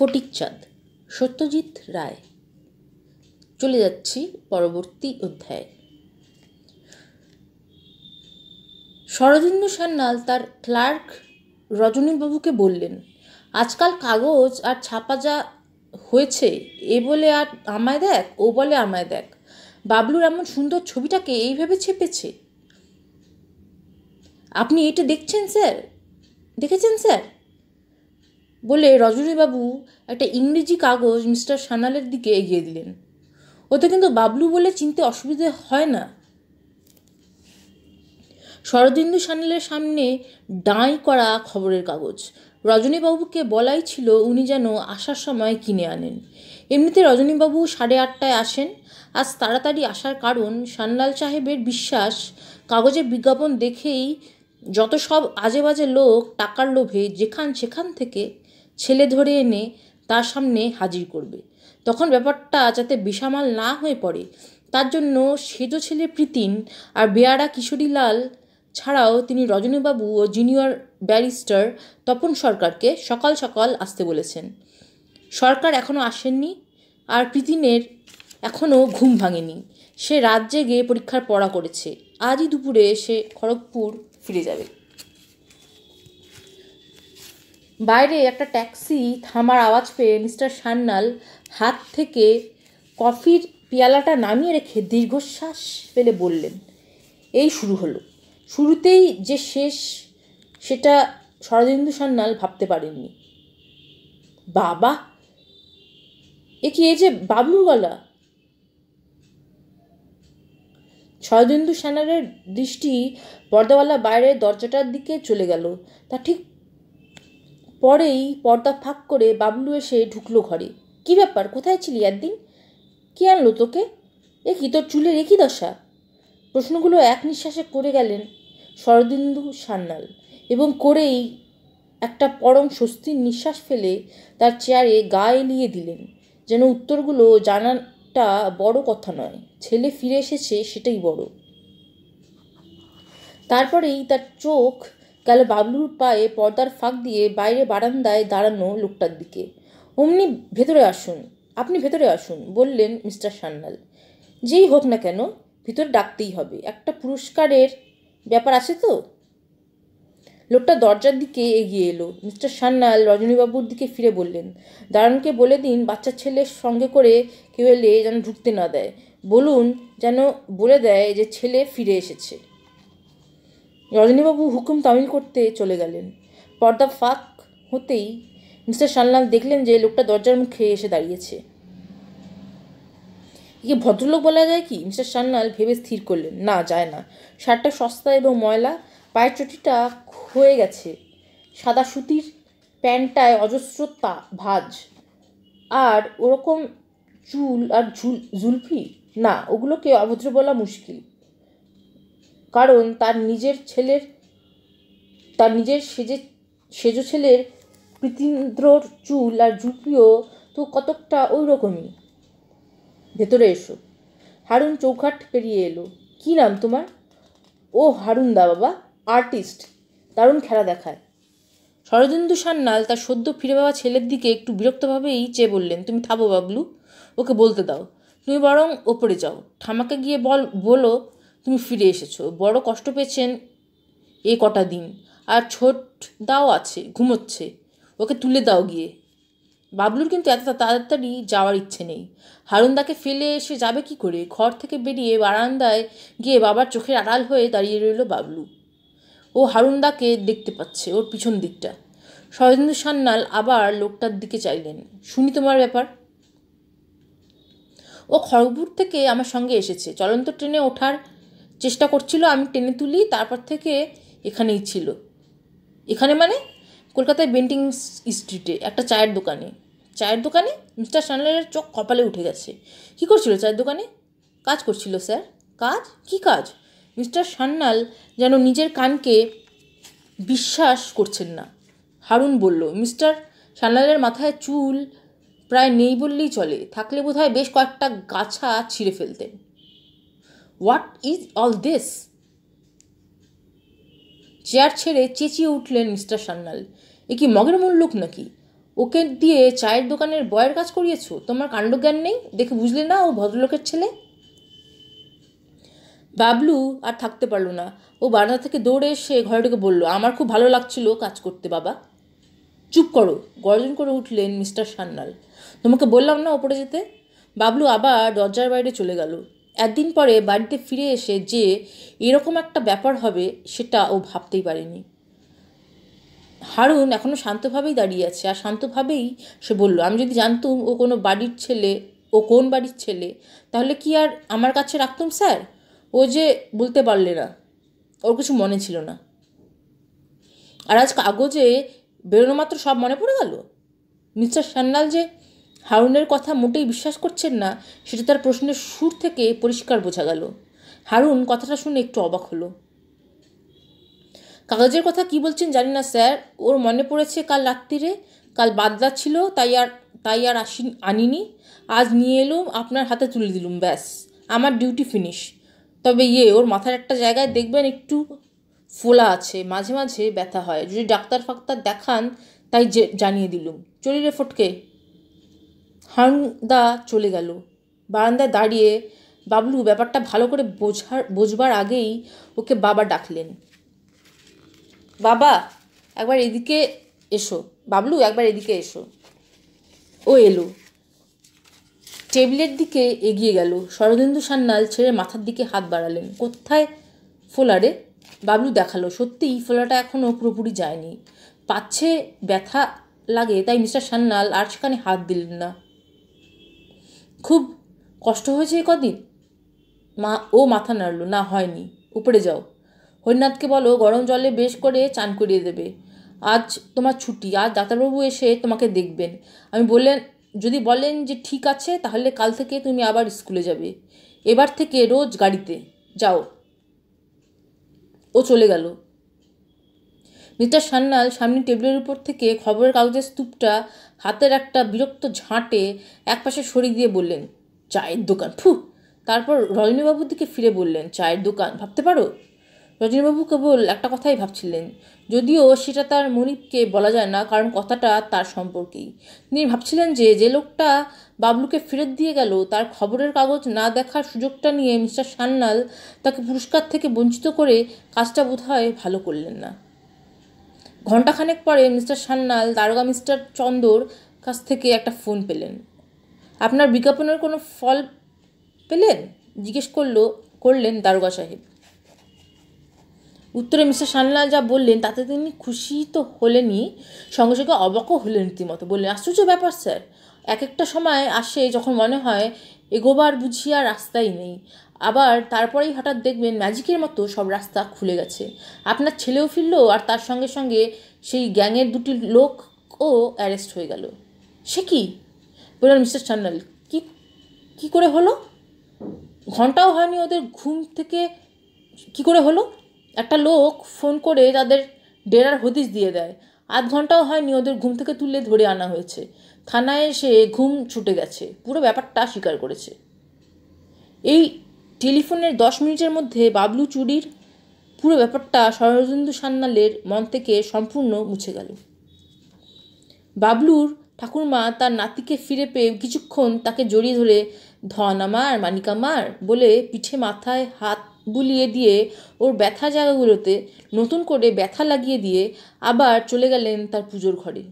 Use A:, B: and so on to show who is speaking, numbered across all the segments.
A: ফটিকচাঁদ সত্যজিৎ রায় চলে যাচ্ছি পরবর্তী অধ্যায়ে শরদিন্দু সান্যাল তার ক্লার্ক রজনীবাবুকে বললেন আজকাল কাগজ আর ছাপা যা হয়েছে এ বলে আর আমায় দেখ ও বলে আমায় দেখ বাবলুর এমন সুন্দর ছবিটাকে এইভাবে ছেপেছে আপনি এটা দেখছেন স্যার দেখেছেন স্যার বলে রজনীবাবু একটা ইংরেজি কাগজ মিস্টার সান্যালের দিকে এগিয়ে দিলেন ওতে কিন্তু বাবলু বলে চিনতে অসুবিধে হয় না শরদিন্দু সান্যালের সামনে ডাঁই করা খবরের কাগজ রজনীবাবুকে বলাই ছিল উনি যেন আসার সময় কিনে আনেন এমনিতে রজনীবাবু সাড়ে আটটায় আসেন আজ তাড়াতাড়ি আসার কারণ সান্যাল সাহেবের বিশ্বাস কাগজের বিজ্ঞাপন দেখেই যত সব আজে বাজে লোক টাকার লোভে যেখান সেখান থেকে ছেলে ধরে এনে তার সামনে হাজির করবে তখন ব্যাপারটা যাতে বিষামাল না হয়ে পড়ে তার জন্য সেজ ছেলে প্রীতিন আর বেয়ারা কিশোরীলাল ছাড়াও তিনি রজনীবাবু ও জুনিয়র ব্যারিস্টার তপন সরকারকে সকাল সকাল আসতে বলেছেন সরকার এখনও আসেননি আর প্রীতিনের এখনও ঘুম ভাঙেনি সে রাত জেগে পরীক্ষার পড়া করেছে আজই দুপুরে সে খড়গপুর ফিরে যাবে বাইরে একটা ট্যাক্সি থামার আওয়াজ পেয়ে মিস্টার সান্যাল হাত থেকে কফির পেয়ালাটা নামিয়ে রেখে দীর্ঘশ্বাস ফেলে বললেন এই শুরু হলো শুরুতেই যে শেষ সেটা শরদেন্দু সান্যাল ভাবতে পারেননি বাবা এ কি এই যে বাবলুর গলা শরদেন্দু সান্যালের দৃষ্টি পর্দাওয়ালা বাইরের দরজাটার দিকে চলে গেল তা ঠিক পরেই পর্দা ফাঁক করে বাবলু এসে ঢুকলো ঘরে কি ব্যাপার কোথায় ছিলি একদিন কে আনলো তোকে এ কি তোর চুলের একই দশা প্রশ্নগুলো এক নিঃশ্বাসে করে গেলেন শরদিন্দু সান্যাল এবং করেই একটা পরম স্বস্তির নিঃশ্বাস ফেলে তার চেয়ারে গা এলিয়ে দিলেন যেন উত্তরগুলো জানাটা বড় কথা নয় ছেলে ফিরে এসেছে সেটাই বড় তারপরেই তার চোখ গেল বাবলুর পায়ে পর্দার ফাঁক দিয়ে বাইরে বারান্দায় দাঁড়ানো লোকটার দিকে অমনি ভেতরে আসুন আপনি ভেতরে আসুন বললেন মিস্টার সান্যাল যেই হোক না কেন ভিতরে ডাকতেই হবে একটা পুরস্কারের ব্যাপার আছে তো লোকটা দরজার দিকে এগিয়ে এলো মিস্টার সান্যাল রজনীবাবুর দিকে ফিরে বললেন দারুণকে বলে দিন বাচ্চা ছেলের সঙ্গে করে কেউ এলে যেন ঢুকতে না দেয় বলুন যেন বলে দেয় যে ছেলে ফিরে এসেছে রজনীবাবু হুকুম তামিল করতে চলে গেলেন পর্দা ফাঁক হতেই মিস্টার সান্যাল দেখলেন যে লোকটা দরজার মুখে এসে দাঁড়িয়েছে একে ভদ্রলোক বলা যায় কি মিস্টার সান্নাল ভেবে স্থির করলেন না যায় না শার্টটা সস্তা এবং ময়লা পায়ের চটিটা হয়ে গেছে সাদা সুতির প্যান্টটায় অজস্র তা ভাজ আর ওরকম চুল আর ঝুল জুলফি না ওগুলোকে অভদ্র বলা মুশকিল কারণ তার নিজের ছেলের তার নিজের সেজে সেজ ছেলের কৃতিন্দ্রর চুল আর জুটিও তো কতকটা ওই রকমই ভেতরে এসো হারুন চৌখাট পেরিয়ে এলো কী নাম তোমার ও হারুন দা বাবা আর্টিস্ট দারুণ খেলা দেখায় শরদেন্দু সান্যাল তার সদ্য ফিরে পাওয়া ছেলের দিকে একটু বিরক্তভাবেই চেয়ে বললেন তুমি থাবো বাবলু ওকে বলতে দাও তুমি বরং ওপরে যাও ঠামাকে গিয়ে বল বলো তুমি ফিরে এসেছো বড় কষ্ট পেয়েছেন এই কটা দিন আর ছোট দাও আছে ঘুমোচ্ছে ওকে তুলে দাও গিয়ে বাবলুর কিন্তু এত তাড়াতাড়ি যাওয়ার ইচ্ছে নেই হারুনদাকে ফেলে এসে যাবে কি করে ঘর থেকে বেরিয়ে বারান্দায় গিয়ে বাবার চোখের আড়াল হয়ে দাঁড়িয়ে রইল বাবলু ও হারুনদাকে দেখতে পাচ্ছে ওর পিছন দিকটা শরদেন্দু সান্যাল আবার লোকটার দিকে চাইলেন শুনি তোমার ব্যাপার ও খড়গপুর থেকে আমার সঙ্গে এসেছে চলন্ত ট্রেনে ওঠার চেষ্টা করছিল আমি টেনে তুলি তারপর থেকে এখানেই ছিল এখানে মানে কলকাতায় বেন্টিং স্ট্রিটে একটা চায়ের দোকানে চায়ের দোকানে মিস্টার সানলালের চোখ কপালে উঠে গেছে কী করছিল চায়ের দোকানে কাজ করছিল স্যার কাজ কি কাজ মিস্টার সান্নাল যেন নিজের কানকে বিশ্বাস করছেন না হারুন বলল মিস্টার সান্নালের মাথায় চুল প্রায় নেই বললেই চলে থাকলে বোধহয় বেশ কয়েকটা গাছা ছিঁড়ে ফেলতেন what is all this chair ছেড়ে চেঁচিয়ে উঠলেন মিস্টার সান্যাল এ কি মগের লোক নাকি ওকে দিয়ে চায়ের দোকানের বয়ের কাজ করিয়েছো তোমার কাণ্ডজ্ঞান নেই দেখে বুঝলে না ও ভদ্রলোকের ছেলে বাবলু আর থাকতে পারলো না ও বারান্দা থেকে দৌড়ে এসে ঘরটিকে বলল আমার খুব ভালো লাগছিল কাজ করতে বাবা চুপ করো গর্জন করে উঠলেন মিস্টার সান্নাল তোমাকে বললাম না ওপরে যেতে বাবলু আবার দরজার বাইরে চলে গেল একদিন পরে বাড়িতে ফিরে এসে যে এরকম একটা ব্যাপার হবে সেটা ও ভাবতেই পারেনি হারুন এখনও শান্তভাবেই দাঁড়িয়ে আছে আর শান্তভাবেই সে বলল আমি যদি জানতুম ও কোনো বাড়ির ছেলে ও কোন বাড়ির ছেলে তাহলে কি আর আমার কাছে রাখতুম স্যার ও যে বলতে পারলে না ওর কিছু মনে ছিল না আর আজ কাগজে বেরোনো মাত্র সব মনে পড়ে গেল মিস্টার সান্যাল যে হারুনের কথা মোটেই বিশ্বাস করছেন না সেটা তার প্রশ্নের সুর থেকে পরিষ্কার বোঝা গেল হারুন কথাটা শুনে একটু অবাক হলো কাগজের কথা কি বলছেন জানি না স্যার ওর মনে পড়েছে কাল রাত্রিরে কাল বাদলা ছিল তাই আর তাই আর আসি আনিনি আজ নিয়ে এলুম আপনার হাতে তুলে দিলুম ব্যাস আমার ডিউটি ফিনিশ তবে ইয়ে ওর মাথার একটা জায়গায় দেখবেন একটু ফোলা আছে মাঝে মাঝে ব্যথা হয় যদি ডাক্তার ফাক্তার দেখান তাই জানিয়ে দিলুম চলি রে ফটকে হারানদা চলে গেল বারান্দায় দাঁড়িয়ে বাবলু ব্যাপারটা ভালো করে বোঝার বোঝবার আগেই ওকে বাবা ডাকলেন বাবা একবার এদিকে এসো বাবলু একবার এদিকে এসো ও এলো টেবিলের দিকে এগিয়ে গেল শরদেন্দু সান্যাল ছেড়ে মাথার দিকে হাত বাড়ালেন কোথায় ফোলারে বাবলু দেখালো সত্যিই ফোলাটা এখনও পুরোপুরি যায়নি পাচ্ছে ব্যথা লাগে তাই মিস্টার সান্যাল আর সেখানে হাত দিলেন না খুব কষ্ট হয়েছে এ কদিন মা ও মাথা নাড়ল না হয়নি উপরে যাও হরিনাথকে বলো গরম জলে বেশ করে চান করিয়ে দেবে আজ তোমার ছুটি আজ ডাক্তারবাবু এসে তোমাকে দেখবেন আমি বললেন যদি বলেন যে ঠিক আছে তাহলে কাল থেকে তুমি আবার স্কুলে যাবে এবার থেকে রোজ গাড়িতে যাও ও চলে গেল মিস্টার সান্যাল সামনে টেবিলের উপর থেকে খবরের কাগজের স্তূপটা হাতের একটা বিরক্ত ঝাঁটে একপাশে সরিয়ে দিয়ে বললেন চায়ের দোকান ফু তারপর রজনীবাবুর দিকে ফিরে বললেন চায়ের দোকান ভাবতে পারো রজনীবাবু কেবল একটা কথাই ভাবছিলেন যদিও সেটা তার মনিপকে বলা যায় না কারণ কথাটা তার সম্পর্কেই তিনি ভাবছিলেন যে যে লোকটা বাবলুকে ফেরত দিয়ে গেল তার খবরের কাগজ না দেখার সুযোগটা নিয়ে মিস্টার সান্নাল তাকে পুরস্কার থেকে বঞ্চিত করে কাজটা বোধহয় ভালো করলেন না ঘণ্টাখানেক পরে মিস্টার সান্যাল দারোগা মিস্টার চন্দর কাছ থেকে একটা ফোন পেলেন আপনার বিজ্ঞাপনের কোনো ফল পেলেন জিজ্ঞেস করলো করলেন দারোগা সাহেব উত্তরে মিস্টার সান্যাল যা বললেন তাতে তিনি খুশি তো হলেনই সঙ্গে সঙ্গে অবাকও হলেন রীতিমতো বললেন আশ্চর্য ব্যাপার স্যার এক একটা সময় আসে যখন মনে হয় এগোবার বুঝিয়া রাস্তাই নেই আবার তারপরেই হঠাৎ দেখবেন ম্যাজিকের মতো সব রাস্তা খুলে গেছে আপনার ছেলেও ফিরল আর তার সঙ্গে সঙ্গে সেই গ্যাংয়ের দুটি লোকও অ্যারেস্ট হয়ে গেল সে কি বললেন মিস্টার চান্নাল কি কি করে হলো ঘন্টাও হয়নি ওদের ঘুম থেকে কি করে হলো একটা লোক ফোন করে তাদের ডেরার হদিস দিয়ে দেয় আধ ঘন্টাও হয়নি ওদের ঘুম থেকে তুলে ধরে আনা হয়েছে থানায় এসে ঘুম ছুটে গেছে পুরো ব্যাপারটা স্বীকার করেছে এই টেলিফোনের দশ মিনিটের মধ্যে বাবলু চুরির পুরো ব্যাপারটা শরদেন্দু সান্যালের মন থেকে সম্পূর্ণ মুছে গেল বাবলুর ঠাকুরমা তার নাতিকে ফিরে পেয়ে কিছুক্ষণ তাকে জড়িয়ে ধরে ধন আমার মানিকা মার বলে পিঠে মাথায় হাত বুলিয়ে দিয়ে ওর ব্যথা জায়গাগুলোতে নতুন করে ব্যথা লাগিয়ে দিয়ে আবার চলে গেলেন তার পুজোর ঘরে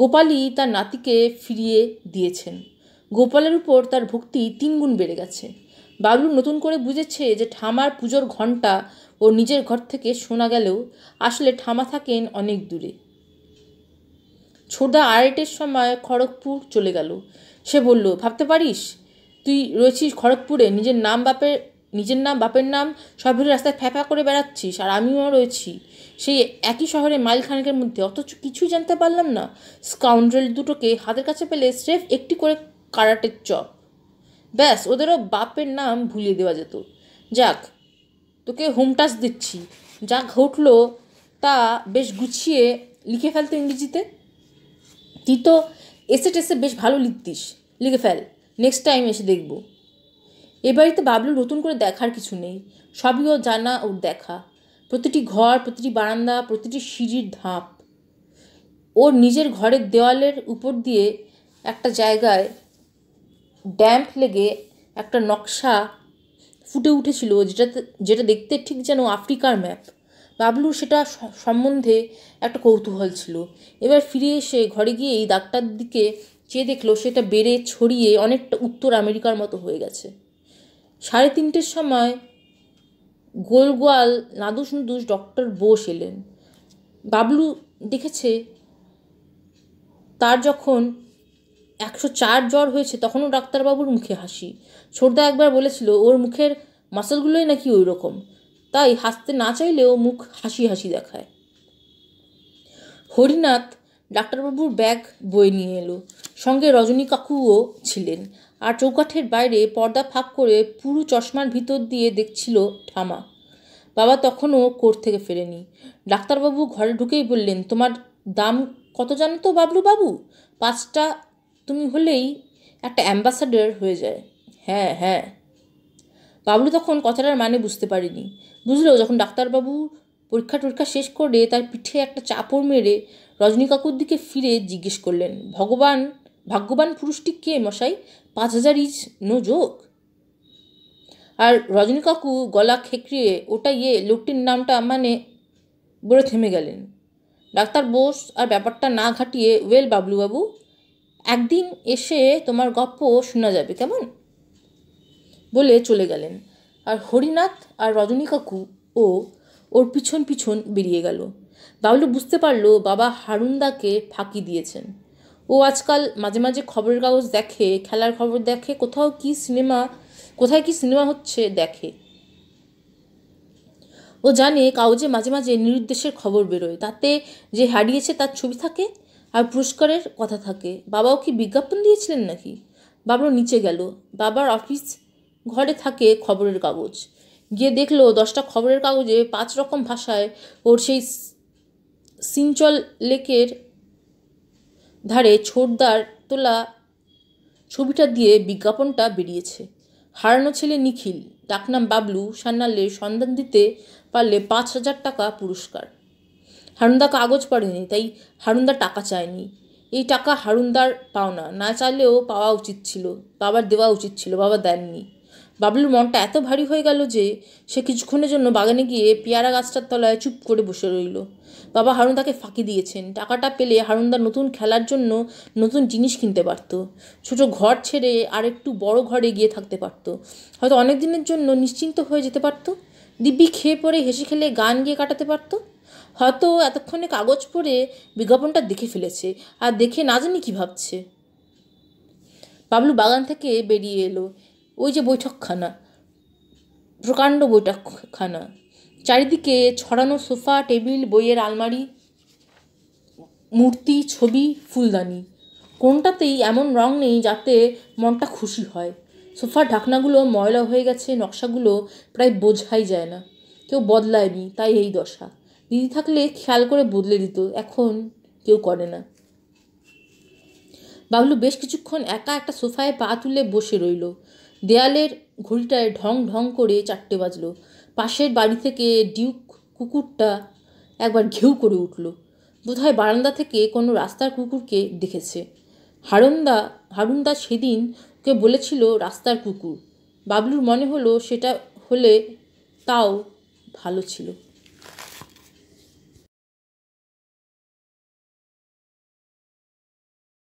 A: গোপালই তার নাতিকে ফিরিয়ে দিয়েছেন গোপালের উপর তার ভক্তি তিনগুণ বেড়ে গেছে বাবলু নতুন করে বুঝেছে যে ঠামার পুজোর ঘণ্টা ও নিজের ঘর থেকে শোনা গেলেও আসলে ঠামা থাকেন অনেক দূরে ছোটা আড়াইটের সময় খড়গপুর চলে গেল সে বলল ভাবতে পারিস তুই রয়েছিস খড়গপুরে নিজের নাম বাপের নিজের নাম বাপের নাম সবের রাস্তায় ফ্যাফা করে বেড়াচ্ছিস আর আমিও রয়েছি সেই একই শহরে মাইলখানেকের মধ্যে অথচ কিছুই জানতে পারলাম না স্কাউন্ড্রেল দুটোকে হাতের কাছে পেলে স্রেফ একটি করে কারাটের চপ ব্যাস ওদেরও বাপের নাম ভুলিয়ে দেওয়া যেত যাক তোকে হোমটাস দিচ্ছি যা ঘটল তা বেশ গুছিয়ে লিখে ফেলতো ইংরেজিতে তুই তো এসে টেসে বেশ ভালো লিখতিস লিখে ফেল নেক্সট টাইম এসে দেখব এ বাড়িতে বাবলু নতুন করে দেখার কিছু নেই সবই ও জানা ওর দেখা প্রতিটি ঘর প্রতিটি বারান্দা প্রতিটি সিঁড়ির ধাপ ওর নিজের ঘরের দেওয়ালের উপর দিয়ে একটা জায়গায় ড্যাম্প লেগে একটা নকশা ফুটে উঠেছিল যেটাতে যেটা দেখতে ঠিক যেন আফ্রিকার ম্যাপ বাবলুর সেটা সম্বন্ধে একটা কৌতূহল ছিল এবার ফিরে এসে ঘরে গিয়ে এই দাগটার দিকে চেয়ে দেখলো সেটা বেড়ে ছড়িয়ে অনেকটা উত্তর আমেরিকার মতো হয়ে গেছে সাড়ে তিনটের সময় গোলগোয়াল নাদুস নুদুস ডক্টর বোস এলেন বাবলু দেখেছে তার যখন একশো চার জ্বর হয়েছে তখনও ডাক্তারবাবুর মুখে হাসি ছোটদা একবার বলেছিল ওর মুখের মাসেলগুলোই নাকি ওই রকম তাই হাসতে না চাইলেও মুখ হাসি হাসি দেখায় হরিনাথ ডাক্তারবাবুর ব্যাগ বয়ে নিয়ে এলো সঙ্গে রজনী কাকুও ছিলেন আর চৌকাঠের বাইরে পর্দা ফাঁক করে পুরো চশমার ভিতর দিয়ে দেখছিল ঠামা বাবা তখনও কোর্ট থেকে ফেরেনি ডাক্তারবাবু ঘরে ঢুকেই বললেন তোমার দাম কত জানো তো বাবলু বাবু পাঁচটা তুমি হলেই একটা অ্যাম্বাসাডার হয়ে যায় হ্যাঁ হ্যাঁ বাবলু তখন কথাটার মানে বুঝতে পারিনি বুঝলো যখন ডাক্তারবাবু পরীক্ষা টরীক্ষা শেষ করে তার পিঠে একটা চাপড় মেরে রজনী কাকুর দিকে ফিরে জিজ্ঞেস করলেন ভগবান ভাগ্যবান পুরুষটি কে মশাই পাঁচ হাজার ইজ নো যোগ আর রজনী কাকু গলা খেকড়িয়ে ওটা ইয়ে লোকটির নামটা মানে বলে থেমে গেলেন ডাক্তার বোস আর ব্যাপারটা না ঘাটিয়ে ওয়েল বাবলুবাবু একদিন এসে তোমার গপ্প শোনা যাবে কেমন বলে চলে গেলেন আর হরিনাথ আর রজনী কাকু ও ওর পিছন পিছন বেরিয়ে গেল বাবলু বুঝতে পারলো বাবা হারুনদাকে ফাঁকি দিয়েছেন ও আজকাল মাঝে মাঝে খবরের কাগজ দেখে খেলার খবর দেখে কোথাও কি সিনেমা কোথায় কি সিনেমা হচ্ছে দেখে ও জানে কাগজে মাঝে মাঝে নিরুদ্দেশের খবর বেরোয় তাতে যে হারিয়েছে তার ছবি থাকে আর পুরস্কারের কথা থাকে বাবাও কি বিজ্ঞাপন দিয়েছিলেন নাকি বাবাও নিচে গেল বাবার অফিস ঘরে থাকে খবরের কাগজ গিয়ে দেখলো দশটা খবরের কাগজে পাঁচ রকম ভাষায় ওর সেই সিঞ্চল লেকের ধারে ছোটদার তোলা ছবিটা দিয়ে বিজ্ঞাপনটা বেরিয়েছে হারানো ছেলে নিখিল ডাকনাম বাবলু সান্নালে সন্ধান দিতে পারলে পাঁচ হাজার টাকা পুরস্কার হারুনদা কাগজ পড়েনি তাই হারুনদা টাকা চায়নি এই টাকা হারুনদার পাওনা না চাইলেও পাওয়া উচিত ছিল বাবার দেওয়া উচিত ছিল বাবা দেননি বাবলুর মনটা এত ভারী হয়ে গেল যে সে কিছুক্ষণের জন্য বাগানে গিয়ে পেয়ারা গাছটার তলায় চুপ করে বসে রইল বাবা হারুন্দাকে ফাঁকি দিয়েছেন টাকাটা পেলে হারুনদার নতুন খেলার জন্য নতুন জিনিস কিনতে পারত ছোট ঘর ছেড়ে আর একটু বড় ঘরে গিয়ে থাকতে পারত হয়তো অনেক দিনের জন্য নিশ্চিন্ত হয়ে যেতে পারত দিব্যি খেয়ে পরে হেসে খেলে গান গিয়ে কাটাতে পারতো হয়তো এতক্ষণে কাগজ পড়ে বিজ্ঞাপনটা দেখে ফেলেছে আর দেখে না জানি কী ভাবছে বাবলু বাগান থেকে বেরিয়ে এলো ওই যে বৈঠকখানা প্রকাণ্ড বৈঠকখানা চারিদিকে ছড়ানো সোফা টেবিল বইয়ের আলমারি মূর্তি ছবি ফুলদানি কোনটাতেই এমন রং নেই যাতে মনটা খুশি হয় সোফার ঢাকনাগুলো ময়লা হয়ে গেছে নকশাগুলো প্রায় বোঝাই যায় না কেউ বদলায়নি তাই এই দশা দিদি থাকলে খেয়াল করে বদলে দিত এখন কেউ করে না বাবলু বেশ কিছুক্ষণ একা একটা সোফায় পা তুলে বসে রইল দেয়ালের ঘড়িটায় ঢং ঢং করে চারটে বাজলো পাশের বাড়ি থেকে ডিউক কুকুরটা একবার ঘেউ করে উঠল বোধহয় বারান্দা থেকে কোনো রাস্তার কুকুরকে দেখেছে হারুন্দা হারুন্দা সেদিন ওকে বলেছিল রাস্তার কুকুর বাবলুর মনে হলো সেটা হলে তাও ভালো ছিল